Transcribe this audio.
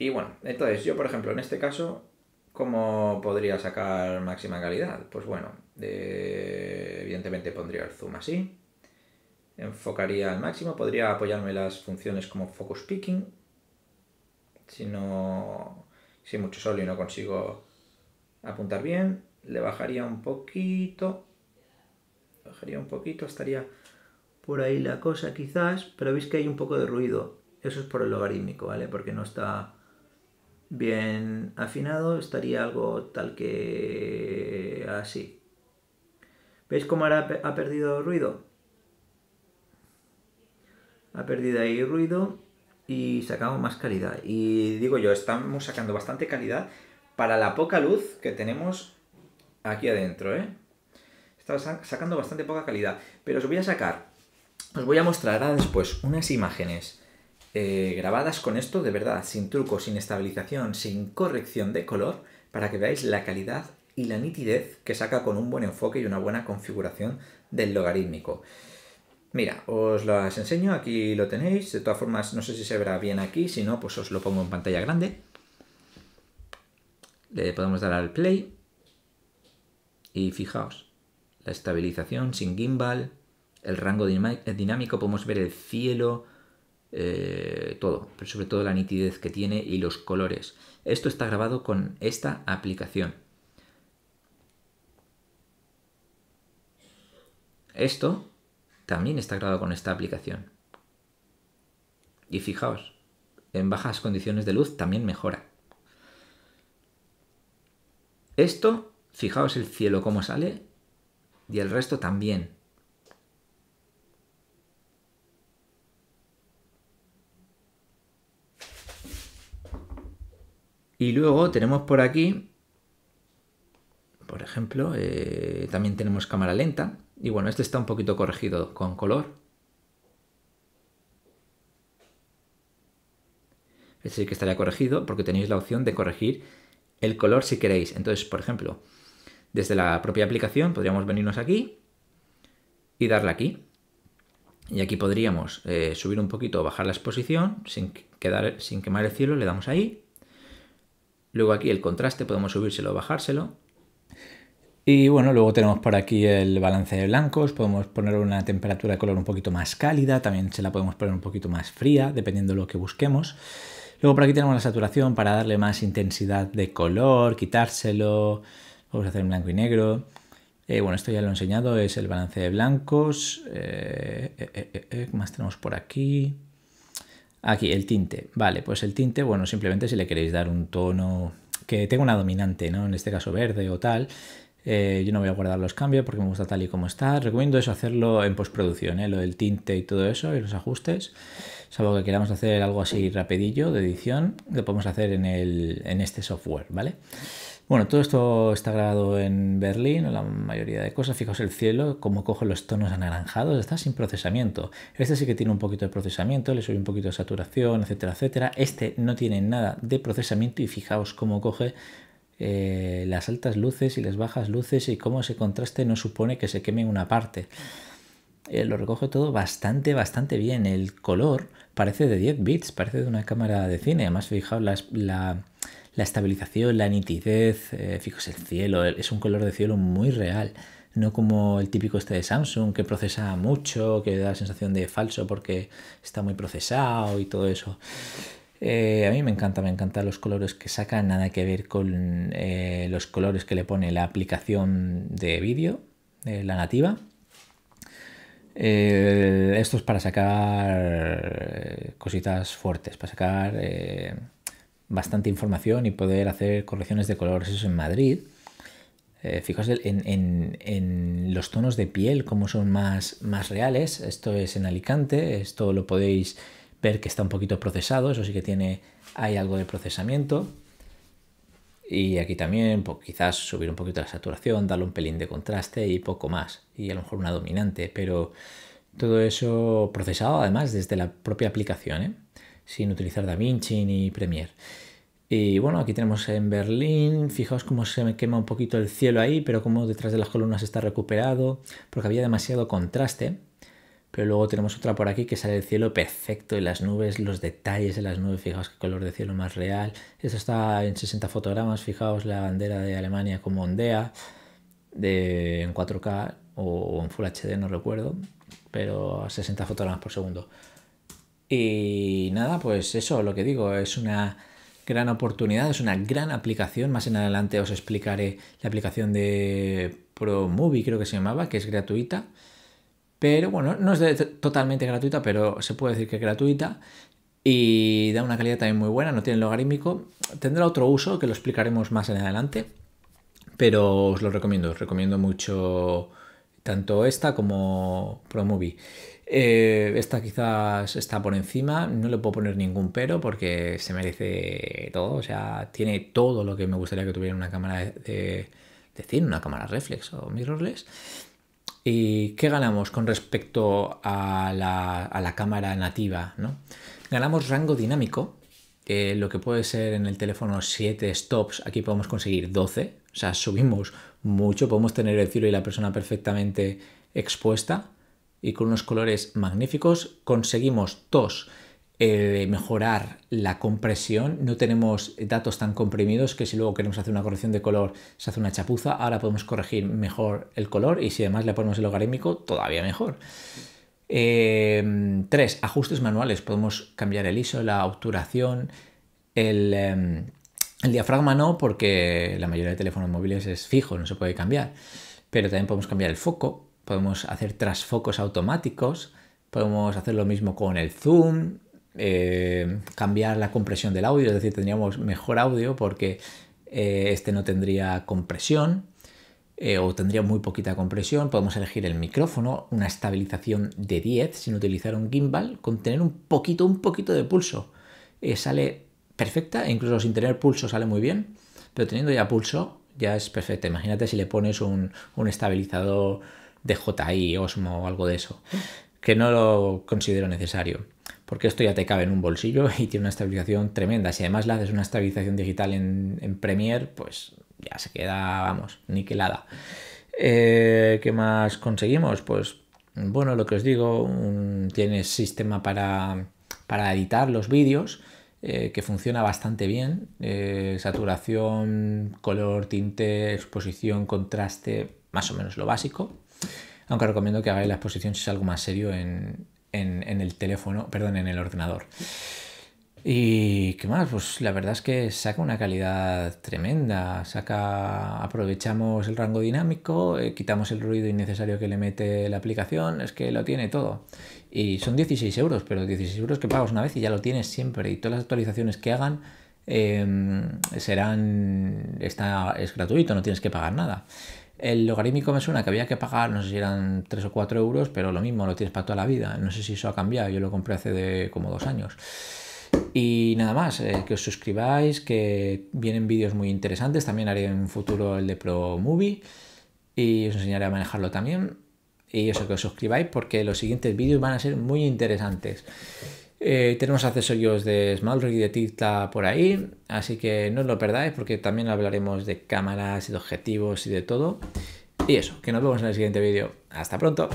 Y bueno, entonces yo, por ejemplo, en este caso, ¿cómo podría sacar máxima calidad? Pues bueno, evidentemente pondría el zoom así, enfocaría al máximo, podría apoyarme las funciones como focus picking, si no, si mucho solo y no consigo apuntar bien, le bajaría un poquito, bajaría un poquito, estaría por ahí la cosa quizás, pero veis que hay un poco de ruido, eso es por el logarítmico, ¿vale? Porque no está bien afinado, estaría algo tal que así. ¿Veis cómo ahora ha perdido ruido? Ha perdido ahí ruido y sacamos más calidad. Y digo yo, estamos sacando bastante calidad para la poca luz que tenemos aquí adentro, ¿eh? Está sacando bastante poca calidad. Pero os voy a sacar, os voy a mostrar ahora después unas imágenes eh, grabadas con esto, de verdad, sin truco, sin estabilización, sin corrección de color, para que veáis la calidad y la nitidez que saca con un buen enfoque y una buena configuración del logarítmico. Mira, os las enseño, aquí lo tenéis, de todas formas no sé si se verá bien aquí, si no pues os lo pongo en pantalla grande. Le podemos dar al play y fijaos, la estabilización sin gimbal, el rango dinámico, podemos ver el cielo, eh, todo, pero sobre todo la nitidez que tiene y los colores. Esto está grabado con esta aplicación. Esto también está grabado con esta aplicación. Y fijaos, en bajas condiciones de luz también mejora. Esto, fijaos el cielo cómo sale y el resto también. Y luego tenemos por aquí, por ejemplo, eh, también tenemos cámara lenta. Y bueno, este está un poquito corregido con color. Este sí que estaría corregido porque tenéis la opción de corregir el color si queréis. Entonces, por ejemplo, desde la propia aplicación podríamos venirnos aquí y darle aquí. Y aquí podríamos eh, subir un poquito o bajar la exposición sin, quedar, sin quemar el cielo. Le damos ahí Luego aquí el contraste podemos subírselo o bajárselo. Y bueno, luego tenemos por aquí el balance de blancos, podemos poner una temperatura de color un poquito más cálida, también se la podemos poner un poquito más fría, dependiendo de lo que busquemos. Luego por aquí tenemos la saturación para darle más intensidad de color, quitárselo, vamos a hacer en blanco y negro. Eh, bueno, esto ya lo he enseñado, es el balance de blancos. Eh, eh, ¿Qué más tenemos por aquí? Aquí, el tinte. Vale, pues el tinte, bueno, simplemente si le queréis dar un tono que tenga una dominante, ¿no? En este caso verde o tal, eh, yo no voy a guardar los cambios porque me gusta tal y como está. Recomiendo eso hacerlo en postproducción, ¿eh? lo del tinte y todo eso, y los ajustes. Salvo que queramos hacer algo así rapidillo de edición, lo podemos hacer en, este software, ¿vale? Bueno, todo esto está grabado en Berlín, la mayoría de cosas. Fijaos el cielo, cómo coge los tonos anaranjados, está sin procesamiento. Este sí que tiene un poquito de procesamiento, le sube un poquito de saturación, etcétera, etcétera. Este no tiene nada de procesamiento y fijaos cómo coge eh, las altas luces y las bajas luces y cómo ese contraste no supone que se queme una parte. Eh, lo recoge todo bastante, bastante bien. El color parece de 10 bits, parece de una cámara de cine. Además, fijaos la, estabilización, la nitidez, eh, fijaos el cielo, es un color de cielo muy real. No como el típico este de Samsung que procesa mucho, que da la sensación de falso porque está muy procesado y todo eso. Eh, a mí me encanta, me encantan los colores que saca, nada que ver con eh, los colores que le pone la aplicación de vídeo, eh, la nativa. esto es para sacar cositas fuertes, para sacar bastante información y poder hacer correcciones de colores. Eso en Madrid. fijaos en, los tonos de piel, cómo son más, más reales. Esto es en Alicante, esto lo podéis ver que está un poquito procesado, eso sí que tiene, hay algo de procesamiento. Y aquí también pues, quizás subir un poquito la saturación, darle un pelín de contraste y poco más. Y a lo mejor una dominante, pero todo eso procesado además desde la propia aplicación, ¿eh? sin utilizar DaVinci ni Premiere. Y bueno, aquí tenemos en Berlín, fijaos cómo se me quema un poquito el cielo ahí, pero como detrás de las columnas está recuperado, porque había demasiado contraste. Pero luego tenemos otra por aquí que sale el cielo perfecto y las nubes, los detalles de las nubes, fijaos qué color de cielo más real. Esto está en 60 fotogramas, fijaos la bandera de Alemania como ondea, de, en 4K o en Full HD, no recuerdo, pero a 60 fotogramas por segundo. Y nada, pues eso, lo que digo, es una gran oportunidad, es una gran aplicación. Más en adelante os explicaré la aplicación de ProMovie, creo que se llamaba, que es gratuita pero bueno, no es totalmente gratuita, pero se puede decir que es gratuita y da una calidad también muy buena, no tiene logarítmico, tendrá otro uso que lo explicaremos más en adelante, pero os lo recomiendo, os recomiendo mucho tanto esta como ProMovie. Eh, esta quizás está por encima, no le puedo poner ningún pero porque se merece todo, o sea, tiene todo lo que me gustaría que tuviera una cámara de, de cine, una cámara reflex o mirrorless ¿Y qué ganamos con respecto a la, cámara nativa? Ganamos rango dinámico, lo que puede ser en el teléfono 7 stops, aquí podemos conseguir 12, o sea, subimos mucho, podemos tener el cielo y la persona perfectamente expuesta y con unos colores magníficos conseguimos 2 eh, mejorar la compresión. No tenemos datos tan comprimidos que si luego queremos hacer una corrección de color se hace una chapuza. Ahora podemos corregir mejor el color y si además le ponemos el logarítmico, todavía mejor. Em, tres, ajustes manuales. Podemos cambiar el ISO, la obturación, el, em, el diafragma no, porque la mayoría de teléfonos móviles es fijo, no se puede cambiar. Pero también podemos cambiar el foco, podemos hacer trasfocos automáticos, podemos hacer lo mismo con el zoom, eh, cambiar la compresión del audio, es decir, tendríamos mejor audio porque eh, este no tendría compresión eh, o tendría muy poquita compresión. Podemos elegir el micrófono, una estabilización de 10 sin utilizar un gimbal, con tener un poquito, un poquito de pulso. sale perfecta incluso sin tener pulso sale muy bien, pero teniendo ya pulso ya es perfecta. Imagínate si le pones un, un estabilizador de JI, Osmo o algo de eso, que no lo considero necesario porque esto ya te cabe en un bolsillo y tiene una estabilización tremenda. Si además le haces una estabilización digital en, en Premiere, pues ya se queda, vamos, niquelada. Eh, ¿Qué más conseguimos? Pues bueno, lo que os digo, tiene sistema para, editar los vídeos. Eh, que funciona bastante bien, eh, saturación, color, tinte, exposición, contraste, más o menos lo básico, aunque recomiendo que hagáis la exposición si es algo más serio en, en, el teléfono, perdón, en el ordenador. Y qué más, pues la verdad es que saca una calidad tremenda, saca, aprovechamos el rango dinámico, eh, quitamos el ruido innecesario que le mete la aplicación, es que lo tiene todo. Y son 16 euros, pero 16 euros que pagas una vez y ya lo tienes siempre. Y todas las actualizaciones que hagan em, serán, está, es gratuito, no tienes que pagar nada. El logarítmico me suena que había que pagar, no sé si eran 3 o 4 euros, pero lo mismo, lo tienes para toda la vida. No sé si eso ha cambiado, yo lo compré hace de como dos años. Y nada más, eh, que os suscribáis, que vienen vídeos muy interesantes. También haré en un futuro el de Pro Movie y os enseñaré a manejarlo también. Y eso, que os suscribáis porque los siguientes vídeos van a ser muy interesantes. Eh, tenemos accesorios de Smallrig y de Titla por ahí, así que no os lo perdáis porque también hablaremos de cámaras y de objetivos y de todo. Y eso, que nos vemos en el siguiente vídeo. Hasta pronto.